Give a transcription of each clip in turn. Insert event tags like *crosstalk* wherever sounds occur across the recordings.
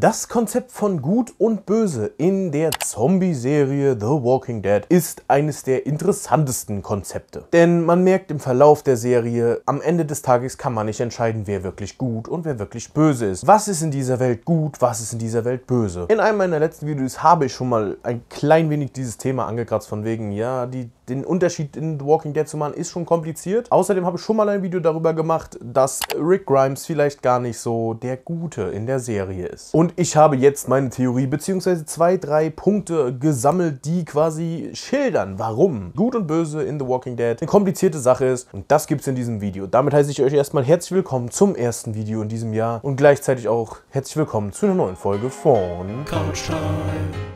Das Konzept von Gut und Böse in der Zombie-Serie The Walking Dead ist eines der interessantesten Konzepte. Denn man merkt im Verlauf der Serie, am Ende des Tages kann man nicht entscheiden, wer wirklich gut und wer wirklich böse ist. Was ist in dieser Welt gut, was ist in dieser Welt böse? In einem meiner letzten Videos habe ich schon mal ein klein wenig dieses Thema angekratzt, von wegen, ja, die den Unterschied in The Walking Dead zu machen, ist schon kompliziert. Außerdem habe ich schon mal ein Video darüber gemacht, dass Rick Grimes vielleicht gar nicht so der Gute in der Serie ist. Und ich habe jetzt meine Theorie bzw. zwei, drei Punkte gesammelt, die quasi schildern, warum Gut und Böse in The Walking Dead eine komplizierte Sache ist. Und das gibt es in diesem Video. Damit heiße ich euch erstmal herzlich willkommen zum ersten Video in diesem Jahr und gleichzeitig auch herzlich willkommen zu einer neuen Folge von Couch Time.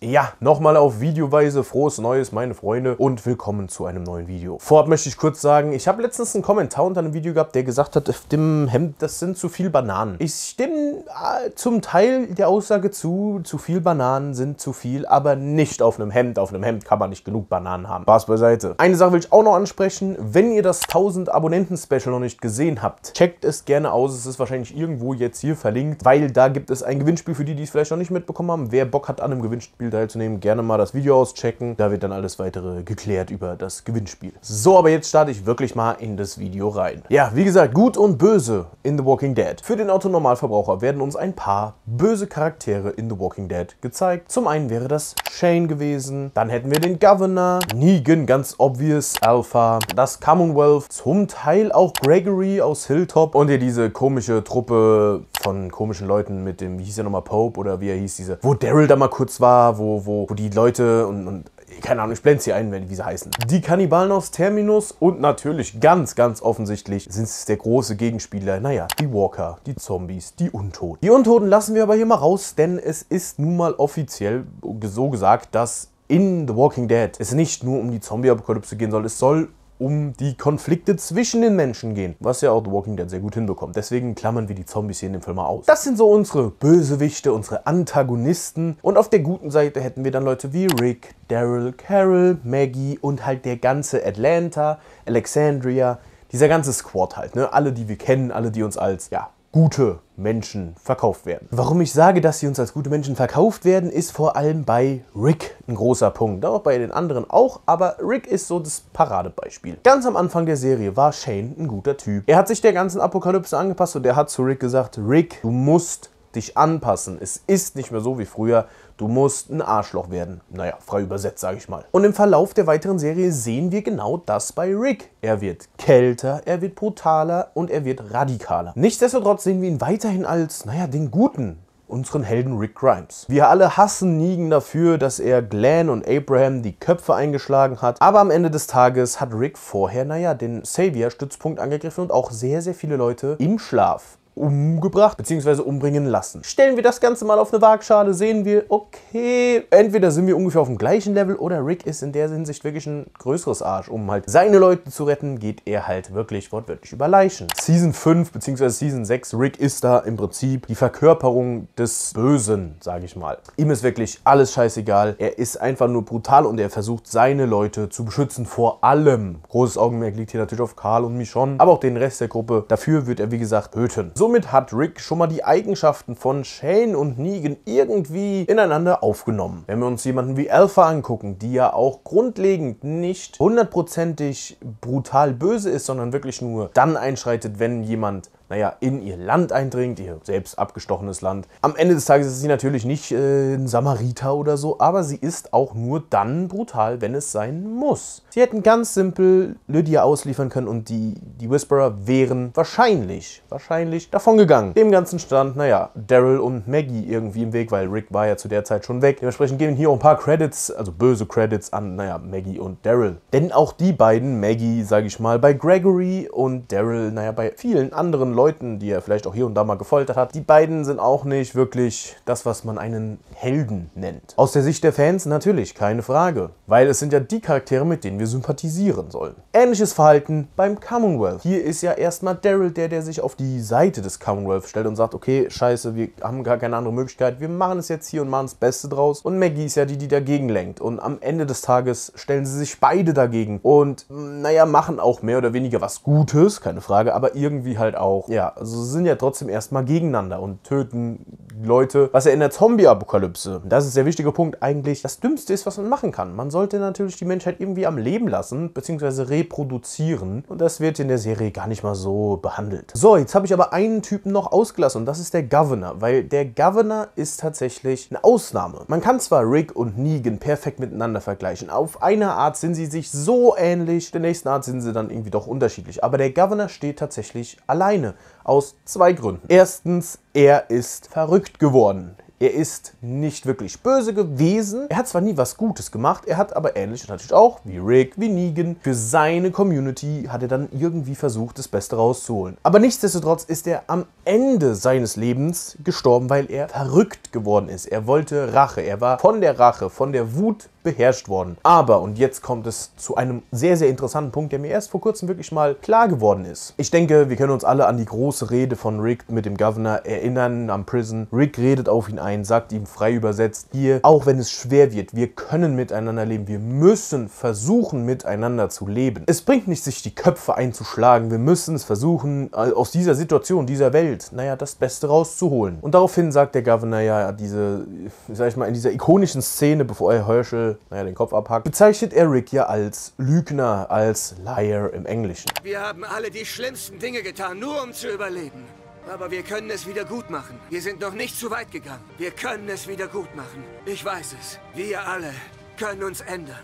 Ja, nochmal auf Videoweise frohes Neues, meine Freunde und willkommen zu einem neuen Video. Vorab möchte ich kurz sagen, ich habe letztens einen Kommentar unter einem Video gehabt, der gesagt hat, auf dem Hemd, das sind zu viel Bananen. Ich stimme äh, zum Teil der Aussage zu, zu viel Bananen sind zu viel, aber nicht auf einem Hemd. Auf einem Hemd kann man nicht genug Bananen haben. Spaß beiseite. Eine Sache will ich auch noch ansprechen, wenn ihr das 1000 Abonnenten-Special noch nicht gesehen habt, checkt es gerne aus, es ist wahrscheinlich irgendwo jetzt hier verlinkt, weil da gibt es ein Gewinnspiel für die, die es vielleicht noch nicht mitbekommen haben. Wer Bock hat an einem Gewinnspiel, Gewinnspiel teilzunehmen, gerne mal das Video auschecken. Da wird dann alles weitere geklärt über das Gewinnspiel. So, aber jetzt starte ich wirklich mal in das Video rein. Ja, wie gesagt, gut und böse in The Walking Dead. Für den Autonormalverbraucher werden uns ein paar böse Charaktere in The Walking Dead gezeigt. Zum einen wäre das Shane gewesen, dann hätten wir den Governor, Negan, ganz obvious, Alpha, das Commonwealth, zum Teil auch Gregory aus Hilltop und hier diese komische Truppe von komischen Leuten mit dem, wie hieß er nochmal, Pope oder wie er hieß, diese, wo Daryl da mal kurz war, wo, wo, wo die Leute und, und keine Ahnung, ich blende sie ein, wie sie heißen. Die Kannibalen aus Terminus und natürlich ganz, ganz offensichtlich sind es der große Gegenspieler, naja, die Walker, die Zombies, die Untoten. Die Untoten lassen wir aber hier mal raus, denn es ist nun mal offiziell so gesagt, dass in The Walking Dead es nicht nur um die Zombie-Apokalypse gehen soll, es soll um die Konflikte zwischen den Menschen gehen, was ja auch The Walking Dead sehr gut hinbekommt. Deswegen klammern wir die Zombies hier in dem Film mal aus. Das sind so unsere Bösewichte, unsere Antagonisten und auf der guten Seite hätten wir dann Leute wie Rick, Daryl, Carol, Maggie und halt der ganze Atlanta, Alexandria, dieser ganze Squad halt, ne? Alle, die wir kennen, alle, die uns als, ja, gute Menschen verkauft werden. Warum ich sage, dass sie uns als gute Menschen verkauft werden, ist vor allem bei Rick ein großer Punkt. Auch bei den anderen auch, aber Rick ist so das Paradebeispiel. Ganz am Anfang der Serie war Shane ein guter Typ. Er hat sich der ganzen Apokalypse angepasst und er hat zu Rick gesagt, Rick, du musst dich anpassen. Es ist nicht mehr so wie früher. Du musst ein Arschloch werden. Naja, frei übersetzt, sage ich mal. Und im Verlauf der weiteren Serie sehen wir genau das bei Rick. Er wird kälter, er wird brutaler und er wird radikaler. Nichtsdestotrotz sehen wir ihn weiterhin als, naja, den Guten, unseren Helden Rick Grimes. Wir alle hassen Negan dafür, dass er Glenn und Abraham die Köpfe eingeschlagen hat, aber am Ende des Tages hat Rick vorher, naja, den Savior-Stützpunkt angegriffen und auch sehr, sehr viele Leute im Schlaf umgebracht bzw. umbringen lassen. Stellen wir das Ganze mal auf eine Waagschale, sehen wir, okay, entweder sind wir ungefähr auf dem gleichen Level oder Rick ist in der Hinsicht wirklich ein größeres Arsch. Um halt seine Leute zu retten, geht er halt wirklich wortwörtlich über Leichen. Season 5 bzw. Season 6, Rick ist da im Prinzip die Verkörperung des Bösen, sage ich mal. Ihm ist wirklich alles scheißegal. Er ist einfach nur brutal und er versucht seine Leute zu beschützen vor allem. Großes Augenmerk liegt hier natürlich auf Karl und Michonne, aber auch den Rest der Gruppe. Dafür wird er, wie gesagt, töten. So Somit hat Rick schon mal die Eigenschaften von Shane und Negan irgendwie ineinander aufgenommen. Wenn wir uns jemanden wie Alpha angucken, die ja auch grundlegend nicht hundertprozentig brutal böse ist, sondern wirklich nur dann einschreitet, wenn jemand naja, in ihr Land eindringt, ihr selbst abgestochenes Land. Am Ende des Tages ist sie natürlich nicht äh, ein Samariter oder so, aber sie ist auch nur dann brutal, wenn es sein muss. Sie hätten ganz simpel Lydia ausliefern können und die, die Whisperer wären wahrscheinlich, wahrscheinlich davon gegangen. Dem Ganzen stand, naja, Daryl und Maggie irgendwie im Weg, weil Rick war ja zu der Zeit schon weg. Dementsprechend gehen hier auch ein paar Credits, also böse Credits an, naja, Maggie und Daryl. Denn auch die beiden, Maggie, sage ich mal, bei Gregory und Daryl, naja, bei vielen anderen Leuten, die er vielleicht auch hier und da mal gefoltert hat. Die beiden sind auch nicht wirklich das, was man einen Helden nennt. Aus der Sicht der Fans natürlich, keine Frage. Weil es sind ja die Charaktere, mit denen wir sympathisieren sollen. Ähnliches Verhalten beim Commonwealth. Hier ist ja erstmal Daryl der, der sich auf die Seite des Commonwealth stellt und sagt, okay, scheiße, wir haben gar keine andere Möglichkeit, wir machen es jetzt hier und machen das Beste draus. Und Maggie ist ja die, die dagegen lenkt. Und am Ende des Tages stellen sie sich beide dagegen und, naja, machen auch mehr oder weniger was Gutes, keine Frage, aber irgendwie halt auch ja, also sind ja trotzdem erstmal gegeneinander und töten Leute. Was ja in der Zombie-Apokalypse, das ist der wichtige Punkt, eigentlich das Dümmste ist, was man machen kann. Man sollte natürlich die Menschheit irgendwie am Leben lassen, beziehungsweise reproduzieren. Und das wird in der Serie gar nicht mal so behandelt. So, jetzt habe ich aber einen Typen noch ausgelassen und das ist der Governor, weil der Governor ist tatsächlich eine Ausnahme. Man kann zwar Rick und Negan perfekt miteinander vergleichen. Auf einer Art sind sie sich so ähnlich, der nächsten Art sind sie dann irgendwie doch unterschiedlich. Aber der Governor steht tatsächlich alleine. Aus zwei Gründen. Erstens, er ist verrückt geworden. Er ist nicht wirklich böse gewesen. Er hat zwar nie was Gutes gemacht, er hat aber ähnlich natürlich auch, wie Rick, wie Negan, für seine Community hat er dann irgendwie versucht, das Beste rauszuholen. Aber nichtsdestotrotz ist er am Ende seines Lebens gestorben, weil er verrückt geworden ist. Er wollte Rache. Er war von der Rache, von der Wut beherrscht worden. Aber, und jetzt kommt es zu einem sehr, sehr interessanten Punkt, der mir erst vor kurzem wirklich mal klar geworden ist. Ich denke, wir können uns alle an die große Rede von Rick mit dem Governor erinnern am Prison. Rick redet auf ihn ein, sagt ihm frei übersetzt, hier, auch wenn es schwer wird, wir können miteinander leben, wir müssen versuchen, miteinander zu leben. Es bringt nicht, sich die Köpfe einzuschlagen, wir müssen es versuchen, äh, aus dieser Situation, dieser Welt, naja, das Beste rauszuholen. Und daraufhin sagt der Governor ja, diese, sag ich mal, in dieser ikonischen Szene, bevor er Herschel naja, den Kopf abhackt, bezeichnet er Rick ja als Lügner, als Liar im Englischen. Wir haben alle die schlimmsten Dinge getan, nur um zu überleben. Aber wir können es wieder gut machen. Wir sind noch nicht zu weit gegangen. Wir können es wieder gut machen. Ich weiß es. Wir alle können uns ändern.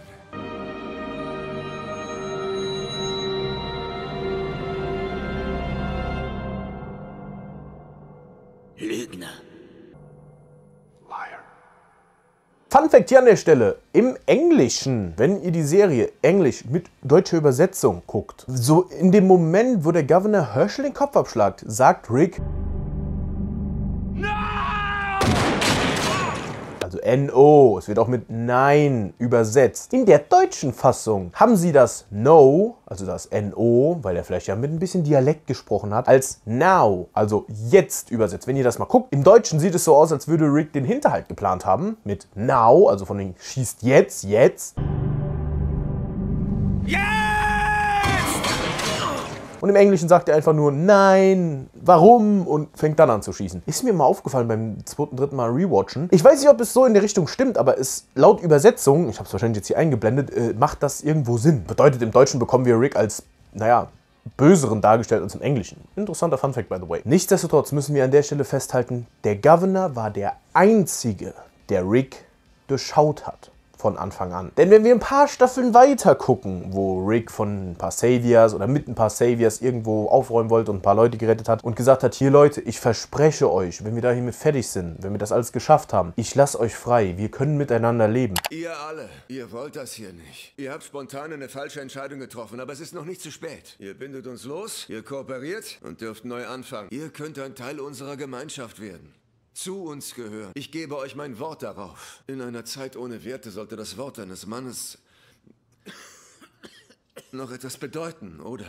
Lügner. Liar. Fun Fact hier an der Stelle. Im Englischen, wenn ihr die Serie Englisch mit deutscher Übersetzung guckt, so in dem Moment, wo der Governor Herschel den Kopf abschlagt, sagt Rick, NO. Es wird auch mit Nein übersetzt. In der deutschen Fassung haben sie das No, also das NO, weil er vielleicht ja mit ein bisschen Dialekt gesprochen hat, als Now, also jetzt übersetzt. Wenn ihr das mal guckt, im Deutschen sieht es so aus, als würde Rick den Hinterhalt geplant haben mit Now, also von dem schießt jetzt, jetzt. Yeah! Und im Englischen sagt er einfach nur nein, warum und fängt dann an zu schießen. Ist mir mal aufgefallen beim zweiten, dritten Mal rewatchen. Ich weiß nicht, ob es so in der Richtung stimmt, aber es laut Übersetzung, ich habe es wahrscheinlich jetzt hier eingeblendet, äh, macht das irgendwo Sinn. Bedeutet, im Deutschen bekommen wir Rick als, naja, Böseren dargestellt als im Englischen. Interessanter Funfact, by the way. Nichtsdestotrotz müssen wir an der Stelle festhalten, der Governor war der Einzige, der Rick durchschaut hat von Anfang an. Denn wenn wir ein paar Staffeln weiter gucken, wo Rick von ein paar Saviors oder mit ein paar Saviors irgendwo aufräumen wollte und ein paar Leute gerettet hat und gesagt hat, hier Leute, ich verspreche euch, wenn wir da hiermit fertig sind, wenn wir das alles geschafft haben, ich lasse euch frei, wir können miteinander leben. Ihr alle, ihr wollt das hier nicht. Ihr habt spontan eine falsche Entscheidung getroffen, aber es ist noch nicht zu spät. Ihr bindet uns los, ihr kooperiert und dürft neu anfangen. Ihr könnt ein Teil unserer Gemeinschaft werden zu uns gehören. Ich gebe euch mein Wort darauf. In einer Zeit ohne Werte sollte das Wort eines Mannes *coughs* noch etwas bedeuten, oder?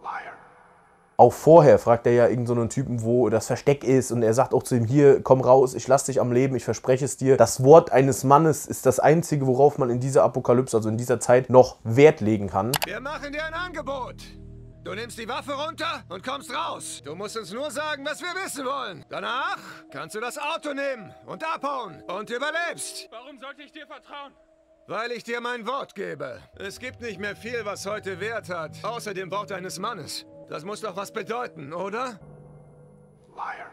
Liar. Auch vorher fragt er ja irgendeinen so Typen, wo das Versteck ist und er sagt auch zu ihm, hier, komm raus, ich lass dich am Leben, ich verspreche es dir. Das Wort eines Mannes ist das einzige, worauf man in dieser Apokalypse, also in dieser Zeit, noch Wert legen kann. Wir machen dir ein Angebot. Du nimmst die Waffe runter und kommst raus. Du musst uns nur sagen, was wir wissen wollen. Danach kannst du das Auto nehmen und abhauen und überlebst. Warum sollte ich dir vertrauen? Weil ich dir mein Wort gebe. Es gibt nicht mehr viel, was heute Wert hat, außer dem Wort eines Mannes. Das muss doch was bedeuten, oder? Liar.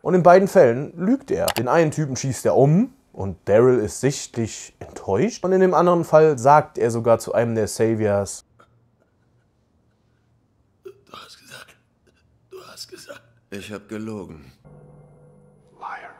Und in beiden Fällen lügt er. Den einen Typen schießt er um und Daryl ist sichtlich enttäuscht. Und in dem anderen Fall sagt er sogar zu einem der Saviors, Du hast gesagt, du hast gesagt. Ich habe gelogen. Liar.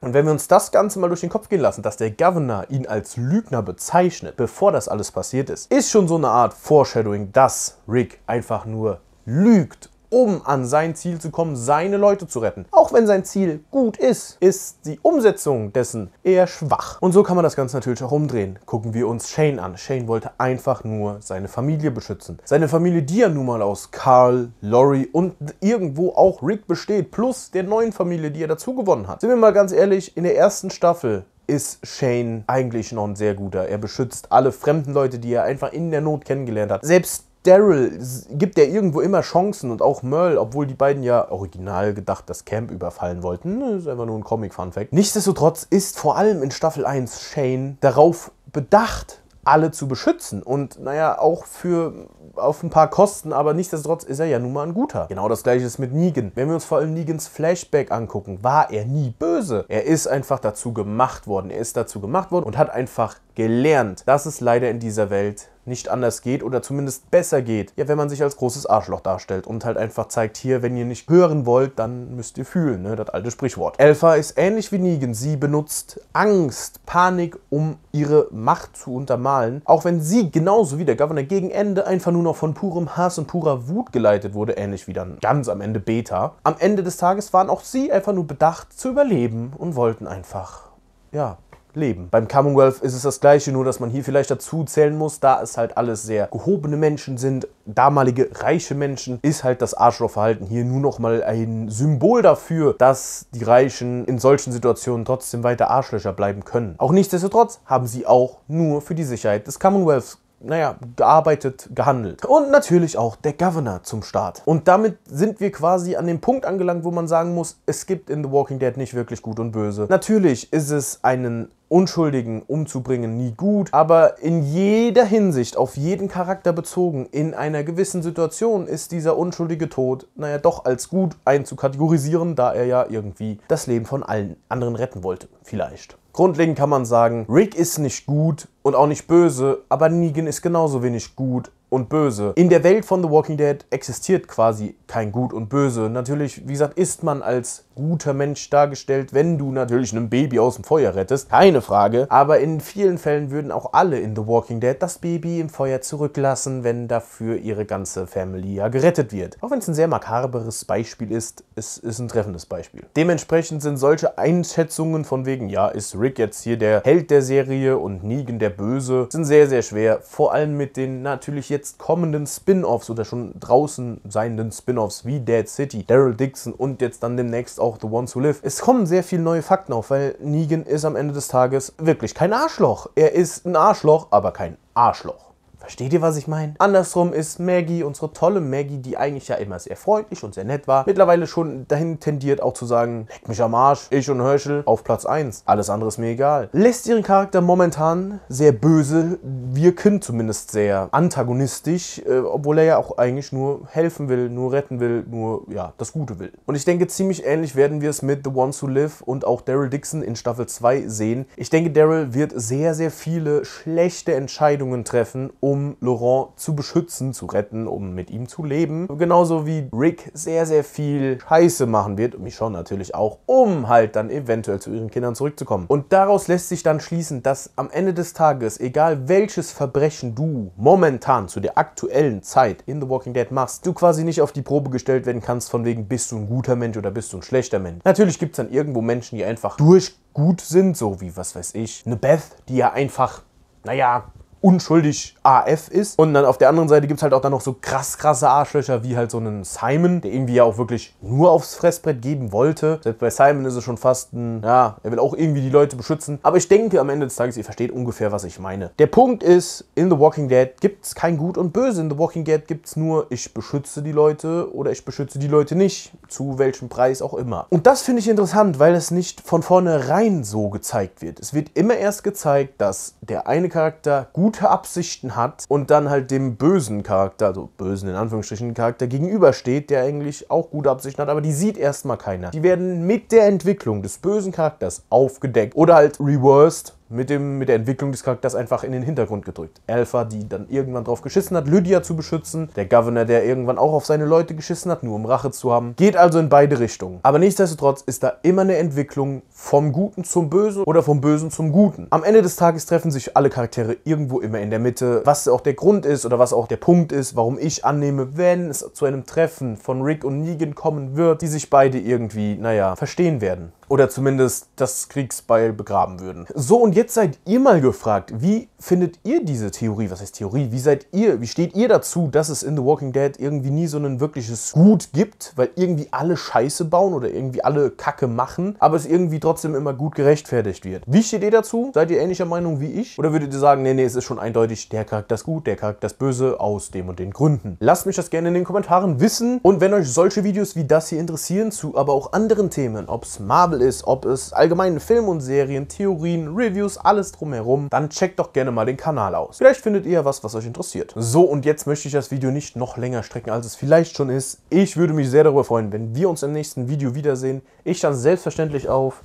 Und wenn wir uns das Ganze mal durch den Kopf gehen lassen, dass der Governor ihn als Lügner bezeichnet, bevor das alles passiert ist, ist schon so eine Art Foreshadowing, dass Rick einfach nur lügt um an sein Ziel zu kommen, seine Leute zu retten. Auch wenn sein Ziel gut ist, ist die Umsetzung dessen eher schwach. Und so kann man das Ganze natürlich auch umdrehen. Gucken wir uns Shane an. Shane wollte einfach nur seine Familie beschützen. Seine Familie, die ja nun mal aus Carl, Laurie und irgendwo auch Rick besteht, plus der neuen Familie, die er dazu gewonnen hat. Sind wir mal ganz ehrlich, in der ersten Staffel ist Shane eigentlich noch ein sehr guter. Er beschützt alle fremden Leute, die er einfach in der Not kennengelernt hat. Selbst Daryl gibt er irgendwo immer Chancen und auch Merle, obwohl die beiden ja original gedacht das Camp überfallen wollten. Ne, ist einfach nur ein Comic-Fun-Fact. Nichtsdestotrotz ist vor allem in Staffel 1 Shane darauf bedacht, alle zu beschützen. Und naja, auch für auf ein paar Kosten, aber nichtsdestotrotz ist er ja nun mal ein guter. Genau das gleiche ist mit Negan. Wenn wir uns vor allem Negans Flashback angucken, war er nie böse. Er ist einfach dazu gemacht worden. Er ist dazu gemacht worden und hat einfach gelernt, dass es leider in dieser Welt nicht anders geht oder zumindest besser geht, ja, wenn man sich als großes Arschloch darstellt und halt einfach zeigt, hier, wenn ihr nicht hören wollt, dann müsst ihr fühlen, ne, das alte Sprichwort. Alpha ist ähnlich wie Negan, sie benutzt Angst, Panik, um ihre Macht zu untermalen, auch wenn sie genauso wie der Governor gegen Ende einfach nur noch von purem Hass und purer Wut geleitet wurde, ähnlich wie dann ganz am Ende Beta. Am Ende des Tages waren auch sie einfach nur bedacht zu überleben und wollten einfach, ja, leben. Beim Commonwealth ist es das gleiche, nur dass man hier vielleicht dazu zählen muss, da es halt alles sehr gehobene Menschen sind, damalige reiche Menschen, ist halt das Arschlochverhalten hier nur noch mal ein Symbol dafür, dass die Reichen in solchen Situationen trotzdem weiter Arschlöcher bleiben können. Auch nichtsdestotrotz haben sie auch nur für die Sicherheit des Commonwealths naja, gearbeitet, gehandelt. Und natürlich auch der Governor zum Start. Und damit sind wir quasi an dem Punkt angelangt, wo man sagen muss, es gibt in The Walking Dead nicht wirklich gut und böse. Natürlich ist es einen Unschuldigen umzubringen nie gut, aber in jeder Hinsicht, auf jeden Charakter bezogen, in einer gewissen Situation ist dieser unschuldige Tod, naja, doch als gut einzukategorisieren, da er ja irgendwie das Leben von allen anderen retten wollte, vielleicht. Grundlegend kann man sagen, Rick ist nicht gut und auch nicht böse, aber Negan ist genauso wenig gut und böse. In der Welt von The Walking Dead existiert quasi kein Gut und Böse. Natürlich, wie gesagt, ist man als guter Mensch dargestellt, wenn du natürlich ein Baby aus dem Feuer rettest, keine Frage. Aber in vielen Fällen würden auch alle in The Walking Dead das Baby im Feuer zurücklassen, wenn dafür ihre ganze Family ja gerettet wird. Auch wenn es ein sehr makaberes Beispiel ist, es ist ein treffendes Beispiel. Dementsprechend sind solche Einschätzungen von wegen, ja, ist Rick jetzt hier der Held der Serie und Negan der Böse, sind sehr, sehr schwer. Vor allem mit den natürlich jetzt kommenden Spin-Offs oder schon draußen seienden Spin-Offs wie Dead City, Daryl Dixon und jetzt dann demnächst auch auch The Ones Who Live, es kommen sehr viele neue Fakten auf, weil Negan ist am Ende des Tages wirklich kein Arschloch. Er ist ein Arschloch, aber kein Arschloch. Versteht ihr, was ich meine? Andersrum ist Maggie, unsere tolle Maggie, die eigentlich ja immer sehr freundlich und sehr nett war, mittlerweile schon dahin tendiert auch zu sagen, leck mich am Arsch, ich und Herschel auf Platz 1. Alles andere ist mir egal. Lässt ihren Charakter momentan sehr böse wirken, zumindest sehr antagonistisch, äh, obwohl er ja auch eigentlich nur helfen will, nur retten will, nur ja, das Gute will. Und ich denke, ziemlich ähnlich werden wir es mit The Ones Who Live und auch Daryl Dixon in Staffel 2 sehen. Ich denke, Daryl wird sehr, sehr viele schlechte Entscheidungen treffen, um um Laurent zu beschützen, zu retten, um mit ihm zu leben. Genauso wie Rick sehr, sehr viel Scheiße machen wird, und Michonne natürlich auch, um halt dann eventuell zu ihren Kindern zurückzukommen. Und daraus lässt sich dann schließen, dass am Ende des Tages, egal welches Verbrechen du momentan zu der aktuellen Zeit in The Walking Dead machst, du quasi nicht auf die Probe gestellt werden kannst, von wegen bist du ein guter Mensch oder bist du ein schlechter Mensch. Natürlich gibt es dann irgendwo Menschen, die einfach durch gut sind, so wie, was weiß ich, eine Beth, die ja einfach, naja, unschuldig AF ist. Und dann auf der anderen Seite gibt es halt auch dann noch so krass krasse Arschlöcher wie halt so einen Simon, der irgendwie ja auch wirklich nur aufs Fressbrett geben wollte. Selbst bei Simon ist es schon fast ein, ja, er will auch irgendwie die Leute beschützen. Aber ich denke am Ende des Tages, ihr versteht ungefähr, was ich meine. Der Punkt ist, in The Walking Dead gibt es kein Gut und Böse. In The Walking Dead gibt es nur, ich beschütze die Leute oder ich beschütze die Leute nicht. Zu welchem Preis auch immer. Und das finde ich interessant, weil es nicht von vornherein so gezeigt wird. Es wird immer erst gezeigt, dass der eine Charakter gut gute Absichten hat und dann halt dem bösen Charakter, also bösen in Anführungsstrichen Charakter gegenübersteht, der eigentlich auch gute Absichten hat, aber die sieht erstmal keiner. Die werden mit der Entwicklung des bösen Charakters aufgedeckt oder halt reversed mit, dem, mit der Entwicklung des Charakters einfach in den Hintergrund gedrückt. Alpha, die dann irgendwann drauf geschissen hat, Lydia zu beschützen, der Governor, der irgendwann auch auf seine Leute geschissen hat, nur um Rache zu haben. Geht also in beide Richtungen. Aber nichtsdestotrotz ist da immer eine Entwicklung vom Guten zum Bösen oder vom Bösen zum Guten. Am Ende des Tages treffen sich alle Charaktere irgendwo immer in der Mitte, was auch der Grund ist oder was auch der Punkt ist, warum ich annehme, wenn es zu einem Treffen von Rick und Negan kommen wird, die sich beide irgendwie, naja, verstehen werden oder zumindest das Kriegsbeil begraben würden. So, und jetzt seid ihr mal gefragt, wie findet ihr diese Theorie? Was heißt Theorie? Wie seid ihr, wie steht ihr dazu, dass es in The Walking Dead irgendwie nie so ein wirkliches Gut gibt, weil irgendwie alle Scheiße bauen oder irgendwie alle Kacke machen, aber es irgendwie trotzdem immer gut gerechtfertigt wird? Wie steht ihr dazu? Seid ihr ähnlicher Meinung wie ich? Oder würdet ihr sagen, nee, nee, es ist schon eindeutig, der Charakter ist gut, der Charakter ist böse, aus dem und den Gründen? Lasst mich das gerne in den Kommentaren wissen und wenn euch solche Videos wie das hier interessieren, zu aber auch anderen Themen, ob es Marvel Bubble ist, ob es allgemeine Film und Serien, Theorien, Reviews, alles drumherum, dann checkt doch gerne mal den Kanal aus. Vielleicht findet ihr was, was euch interessiert. So, und jetzt möchte ich das Video nicht noch länger strecken, als es vielleicht schon ist. Ich würde mich sehr darüber freuen, wenn wir uns im nächsten Video wiedersehen. Ich dann selbstverständlich auf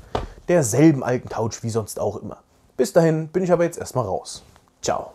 derselben alten Couch wie sonst auch immer. Bis dahin bin ich aber jetzt erstmal raus. Ciao.